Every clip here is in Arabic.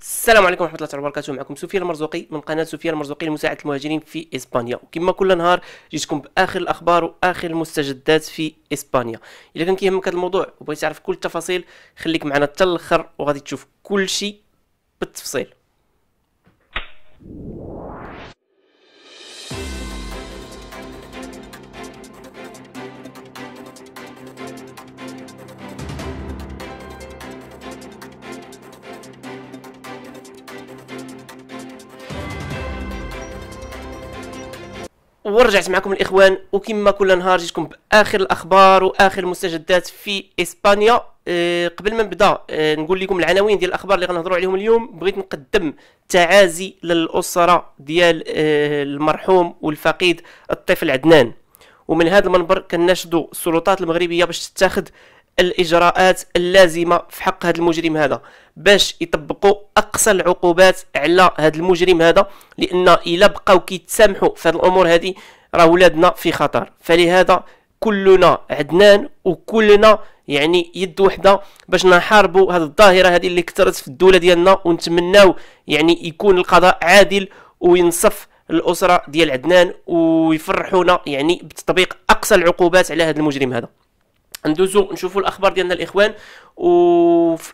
السلام عليكم ورحمه الله وبركاته معكم سفيان المرزوقي من قناه سفيان المرزوقي لمساعده المهاجرين في اسبانيا وكما كل نهار جيتكم باخر الاخبار واخر المستجدات في اسبانيا اذا كان كيهمك هذا الموضوع وبغيت تعرف كل التفاصيل خليك معنا حتى الاخر وغادي تشوف كل شيء بالتفصيل ورجعت معكم الاخوان وكما كل نهار جيتكم باخر الاخبار واخر المستجدات في اسبانيا أه قبل ما نبدا أه نقول لكم العناوين ديال الاخبار اللي غنهضروا عليهم اليوم بغيت نقدم تعازي للاسره ديال أه المرحوم والفقيد الطفل عدنان ومن هذا المنبر كنناشدوا السلطات المغربيه باش تتخذ الاجراءات اللازمه في حق هذا المجرم هذا باش يطبقوا اقصى العقوبات على هذا المجرم هذا لان الا بقاو كيتسامحوا في هذه الامور هذه راه ولادنا في خطر فلهذا كلنا عدنان وكلنا يعني يد وحده باش نحاربوا هذه الظاهره هذه اللي كثرت في الدوله ديالنا ونتمناو يعني يكون القضاء عادل وينصف الاسره ديال عدنان ويفرحونا يعني بتطبيق اقصى العقوبات على هذا المجرم هذا ندوزو نشوفوا الاخبار ديالنا الاخوان و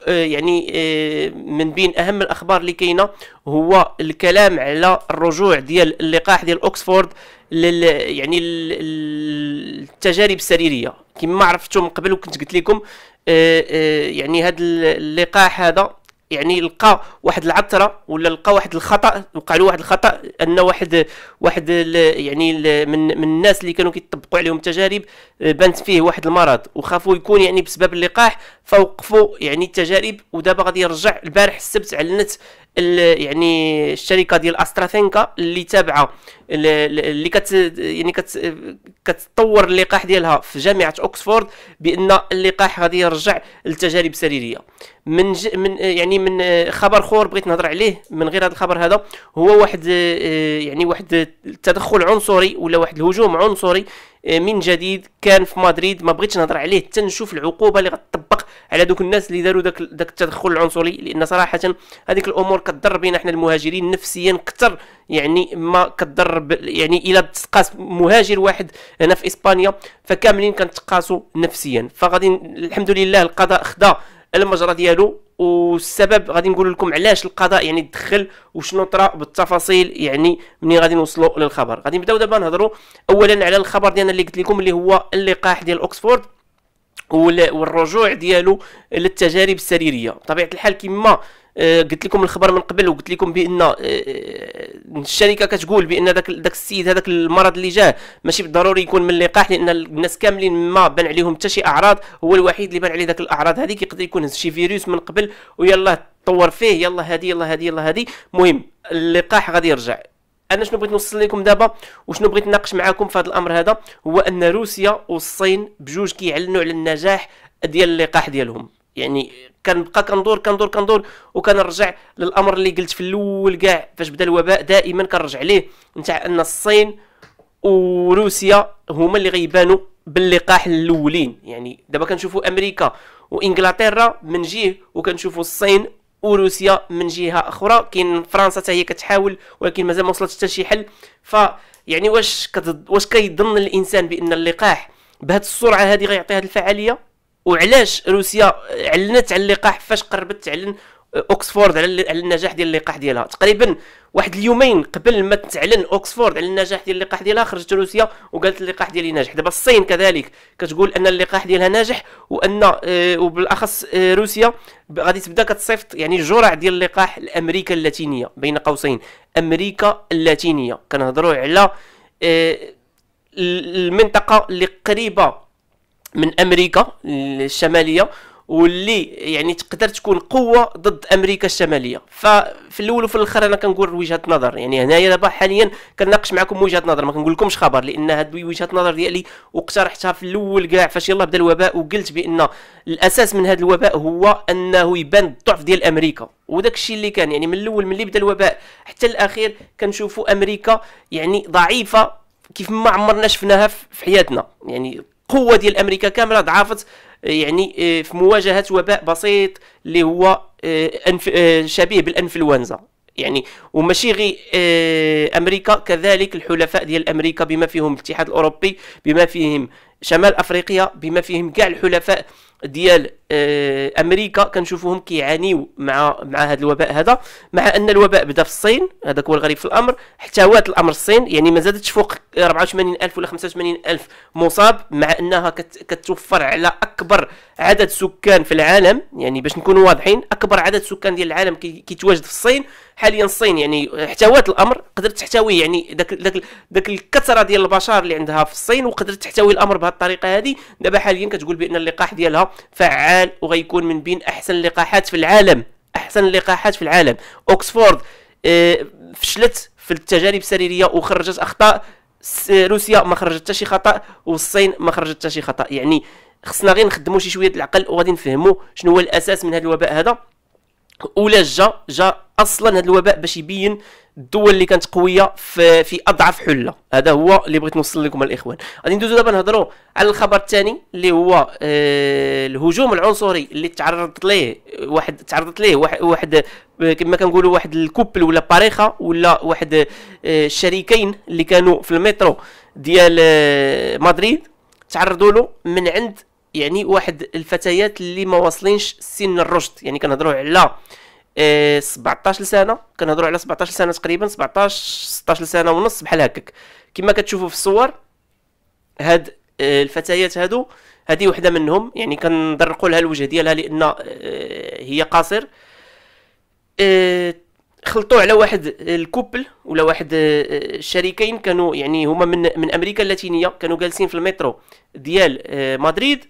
آه، يعني آه، من بين اهم الاخبار اللي كاينه هو الكلام على الرجوع ديال اللقاح ديال اوكسفورد لل يعني التجارب السريريه كما عرفتم من قبل وكنت قلت لكم آه، يعني هذا اللقاح هذا يعني لقى واحد العطره ولا لقى واحد الخطا وقع له واحد الخطا ان واحد واحد ال يعني ال من من الناس اللي كانوا كيطبقوا عليهم التجارب آه، بانت فيه واحد المرض وخافوا يكون يعني بسبب اللقاح فوقفوا يعني التجارب ودابا غادي يرجع البارح السبت علنت يعني الشركه ديال استراتينكا اللي تابعه اللي كت يعني كت كتطور اللقاح ديالها في جامعه اوكسفورد بان اللقاح غادي يرجع للتجارب السريريه من ج... من يعني من خبر خور بغيت نهضر عليه من غير هذا الخبر هذا هو واحد آه، يعني واحد التدخل عنصري ولا واحد الهجوم عنصري آه، من جديد كان في مدريد ما بغيتش نهضر عليه حتى نشوف العقوبه اللي غتطبق على دوك الناس اللي داروا داك داك التدخل العنصري لان صراحه هذيك الامور كتضر بينا حنا المهاجرين نفسيا اكثر يعني ما كضر يعني الى تقاس مهاجر واحد هنا في اسبانيا فكاملين كنتقاسوا نفسيا فغادي الحمد لله القضاء خدا المجرى ديالو والسبب غادي نقول لكم علاش القضاء يعني تدخل وشنو طرا بالتفاصيل يعني منين غادي نوصلوا للخبر غادي نبداو دابا نهضروا اولا على الخبر ديالنا اللي قلت لكم اللي هو اللقاح ديال اوكسفورد والرجوع ديالو للتجارب السريريه بطبيعه الحال كما آه، قلت لكم الخبر من قبل وقلت لكم بان آه، آه، الشركه كتقول بان داك داك السيد هذاك المرض اللي جاه ماشي بالضروري يكون من اللقاح لان الناس كاملين ما بان عليهم حتى شي اعراض هو الوحيد اللي بان عليه داك الاعراض هذيك يقدر يكون هز شي فيروس من قبل ويلا طور فيه يلا هادي يلا هادي يلا هادي المهم اللقاح غادي يرجع انا شنو بغيت نوصل لكم دابا وشنو بغيت نناقش معاكم في هذا الامر هذا هو ان روسيا والصين بجوج كيعلنوا على النجاح ديال اللقاح ديالهم يعني كنبقى كندور كندور كندور وكنرجع للامر اللي قلت في الاول كاع فاش بدا الوباء دائما كنرجع ليه نتاع ان الصين وروسيا هما اللي غيبانوا باللقاح الاولين يعني دابا كنشوفوا امريكا وانجلترا من جهه وكنشوفوا الصين وروسيا من جهه اخرى كاين فرنسا حتى هي كتحاول ولكن مازال ما وصلت حتى شي حل ف يعني واش كتض... واش كيظن الانسان بان اللقاح بهذه السرعه هذه غيعطي هذه الفعاليه وعلاش روسيا علنت على اللقاح فاش قربت تعلن اوكسفورد على النجاح ديال اللقاح ديالها تقريبا واحد اليومين قبل ما تعلن اوكسفورد على النجاح ديال اللقاح ديالها خرجت روسيا وقالت اللقاح ديالي ناجح دابا الصين كذلك كتقول ان اللقاح ديالها ناجح وان آه، وبالاخص آه، روسيا غادي تبدا كتصيفط يعني جرعه ديال اللقاح لامريكا اللاتينيه بين قوسين امريكا اللاتينيه كنهضروا على آه، المنطقه اللي قريبه من امريكا الشماليه واللي يعني تقدر تكون قوه ضد امريكا الشماليه ففي الاول وفي الاخر انا كنقول وجهه نظر يعني هنايا دابا حاليا كنناقش معكم وجهه نظر ما كنقول لكمش خبر لان هاد وجهه نظر ديالي واقترحتها في الاول كاع فاش يلاه بدا الوباء وقلت بان الاساس من هذا الوباء هو انه يبان الضعف ديال امريكا وداك الشيء اللي كان يعني من الاول من اللي بدا الوباء حتى الاخير كنشوفوا امريكا يعني ضعيفه كيف ما عمرنا شفناها في حياتنا يعني القوه ديال امريكا كامله ضعفت آه، يعني آه، في مواجهه وباء بسيط اللي هو آه، أنف... شبيه بالانفلونزا يعني وماشي غير امريكا كذلك الحلفاء ديال امريكا بما فيهم الاتحاد الاوروبي بما فيهم شمال افريقيا بما فيهم كاع الحلفاء ديال آه، امريكا كنشوفوهم كيعانيو مع مع هذا الوباء هذا مع ان الوباء بدا في الصين هذاك هو الغريب في الامر احتوات الامر الصين يعني ما زادتش فوق 84000 ولا 85000 مصاب مع انها كتوفر على اكبر عدد سكان في العالم يعني باش نكونوا واضحين اكبر عدد سكان ديال العالم كيتواجد في الصين حاليا الصين يعني احتوات الامر قدرت تحتوي يعني داك داك داك الكثره ديال البشر اللي عندها في الصين وقدرت تحتوي الامر بهذه الطريقه هذه دابا حاليا كتقول بان اللقاح ديالها فعال وغيكون من بين احسن اللقاحات في العالم احسن اللقاحات في العالم اوكسفورد آه، فشلت في التجارب السريريه وخرجت اخطاء روسيا ما خرجت حتى شي خطا والصين ما خرجت حتى شي خطا يعني خصنا غير نخدموا شي شويه العقل وغادي نفهموا شنو هو الاساس من هذا الوباء هذا ولا جا جا اصلا هذا الوباء باش يبين الدول اللي كانت قويه في, في اضعف حله هذا هو اللي بغيت نوصل لكم الاخوان غادي ندوزو دابا نهضروا على الخبر الثاني اللي هو آه الهجوم العنصري اللي تعرضت ليه آه، واحد تعرضت ليه واحد, واحد آه، كما كنقولوا واحد الكوبل ولا باريخه ولا واحد آه الشريكين اللي كانوا في المترو ديال آه مدريد تعرضوا له من عند يعني واحد الفتيات اللي ما واصلينش سن الرشد يعني كنهضروا على 17 آه، سنه كنهضروا على 17 سنه تقريبا 17 16 سنه ونص بحال هكاك كما كتشوفوا في الصور هاد آه، الفتيات هادو هذه وحده منهم يعني كندرقوا لها الوجه ديالها لان آه، هي قاصر خلطوا على واحد الكوبل ولا واحد الشريكين كانوا يعني هما من من امريكا اللاتينيه كانوا جالسين في المترو ديال مدريد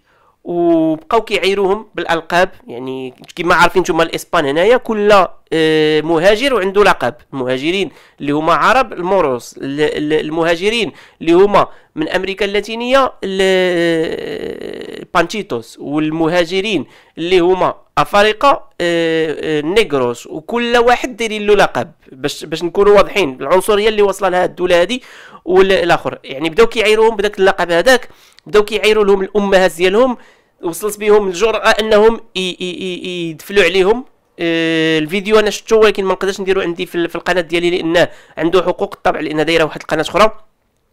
وبقاو كيعايروهم بالالقاب يعني كما عارفين نتوما الاسبان هنايا كل آه، مهاجر وعنده لقب المهاجرين اللي هما عرب الموروس المهاجرين اللي هما من امريكا اللاتينيه آه، البانشيتوس والمهاجرين اللي هما افارقه آه، النيغروس وكل واحد دايرين له لقب باش باش نكونوا واضحين العنصريه اللي واصله لها الدوله هذه والاخر يعني بداو كيعايروهم بداك اللقب هذاك بداو كيعايروا لهم الامهات ديالهم وصلت بهم الجرأه انهم يدفلوا عليهم آه، الفيديو انا شفته ولكن ما نقدرش نديرو عندي في القناه ديالي لانه عنده حقوق الطبع لان دايره واحد القناه اخرى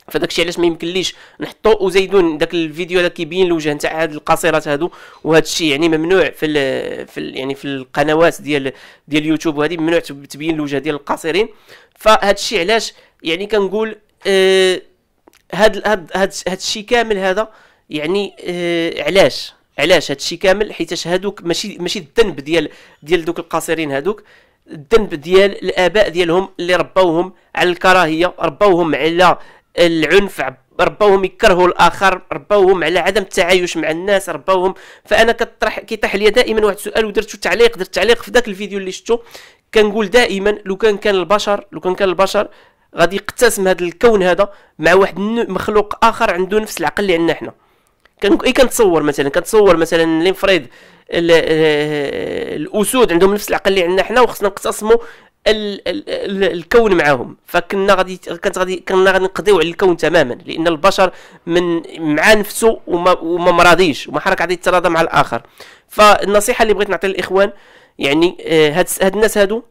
فداكشي علاش ما يمكنليش نحطو وزيدون داك الفيديو هذا كيبين الوجه نتاع هاد القصيرات هادو وهذا الشيء يعني ممنوع في ال في ال يعني في القنوات ديال ديال اليوتيوب وهذه ممنوع تبين الوجه ديال القصيرين فهاد الشيء علاش يعني كنقول أه هاد هاد هاد الشيء كامل هذا يعني آه علاش علاش الشيء كامل حيتاش هادوك ماشي ماشي الذنب ديال ديال دوك القاصرين هادوك الذنب ديال الاباء ديالهم اللي رباوهم على الكراهيه رباوهم على العنف رباوهم يكرهوا الاخر رباوهم على عدم التعايش مع الناس رباوهم فانا كطرح كيطيح لي دائما واحد السؤال ودرت تعليق درت تعليق في ذاك الفيديو اللي شفتو كنقول دائما لو كان كان البشر لو كان كان البشر غادي يقتسم هذا الكون هذا مع واحد مخلوق اخر عنده نفس العقل اللي عندنا حنا كان اي كنتصور مثلا كنتصور مثلا لنفرض آه، الاسود عندهم نفس العقل اللي عندنا حنا وخصنا نقتسموا الكون معاهم فكنا غادي كانت غادي كنا غادي نقضيو على الكون تماما لان البشر من مع نفسه وما وما مراضيش وما حرك غادي يتراضى مع الاخر فالنصيحه اللي بغيت نعطي للاخوان يعني آه، هاد, هاد الناس هادو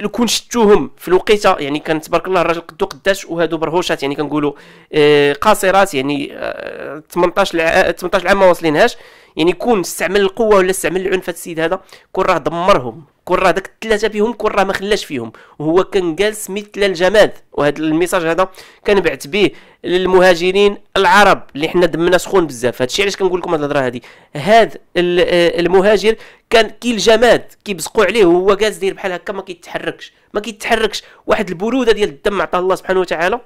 الا كون شتوهم في الوقيته يعني كان تبارك الله الراجل قدو قداش وهادو برهوشات يعني كنقولوا آه قاصرات يعني آه 18 18 عام ما واصلينهاش يعني كون استعمل القوه ولا استعمل العنف هذا السيد هذا كون راه دمرهم كون راه داك الثلاثه فيهم كون راه ما خلاش فيهم وهو كان جالس مثل الجماد وهذا الميساج هذا بعت به للمهاجرين العرب اللي حنا دمنا سخون بزاف هادشي علاش كنقول لكم هاد الهضره هادي هاد المهاجر كان كي الجماد كيبزقوا عليه وهو جالس داير بحال هكا ما كيتحركش ما كيتحركش واحد البروده ديال الدم عطاه الله سبحانه وتعالى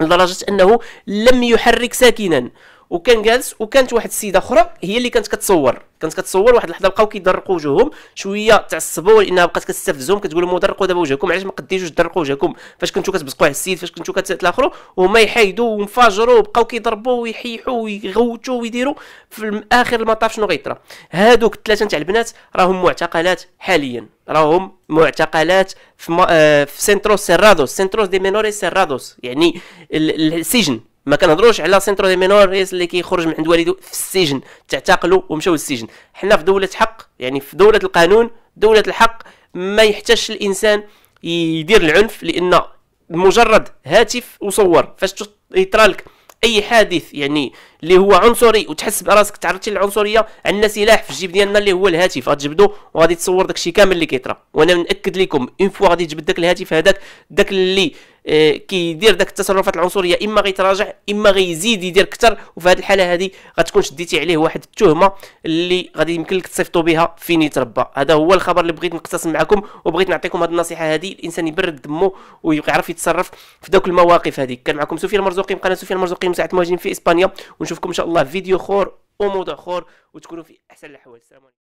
لدرجه انه لم يحرك ساكنا وكان جالس وكانت واحد السيده اخرى هي اللي كانت كتصور كانت كتصور واحد اللحظه بقاو كيدرقوا وجوههم شويه تعصبوا لانها بقات كتستفزهم كتقول لهم درقوا دابا وجهكم علاش ما قديتوش درقوا وجهكم فاش كنتو كتبصقوا على السيد فاش كنتو كتلاخروا وهما يحيدوا وينفجروا وبقاو كيضربوا ويحيحوا ويغوتوا ويديروا في اخر المطاف شنو غيطرى هادوك الثلاثه تاع البنات راهم معتقلات حاليا راهم معتقلات في, ما... آه، في سنتروس سيرادوس سنتروس دي مينوري سيرادوس يعني السجن ما كنهضروش على سنترو دي ريس اللي كيخرج من عند والده في السجن تعتقلوا ومشاو للسجن حنا في دوله حق يعني في دوله القانون دوله الحق ما يحتاجش الانسان يدير العنف لان مجرد هاتف وصور فاش يطرالك اي حادث يعني اللي هو عنصري وتحس براسك تعرضتي للعنصريه عندنا سلاح في الجيب ديالنا اللي هو الهاتف غتجبدو وغادي تصور داكشي كامل اللي كيطرا وانا ناكد لكم اون فوا غادي تجبد داك الهاتف هذاك داك اللي آه، كيدير داك التصرفات العنصريه اما غيتراجع اما غيزيد يدير اكثر وفي هذه الحاله هذه غتكون شديتي عليه واحد التهمه اللي غادي يمكن لك تصيفطوا بها فين يتربى هذا هو الخبر اللي بغيت نقتسم معكم وبغيت نعطيكم هذه النصيحه هذه الانسان يبرد دمه ويعرف يتصرف في ذوك المواقف هذه كان معكم سفيان المرزوقي من قناه سفيان المرزوقي مساعد مهاجم في اسبانيا ونشوفكم ان شاء الله في فيديو اخر وموضوع اخر وتكونوا في احسن الاحوال السلام عليكم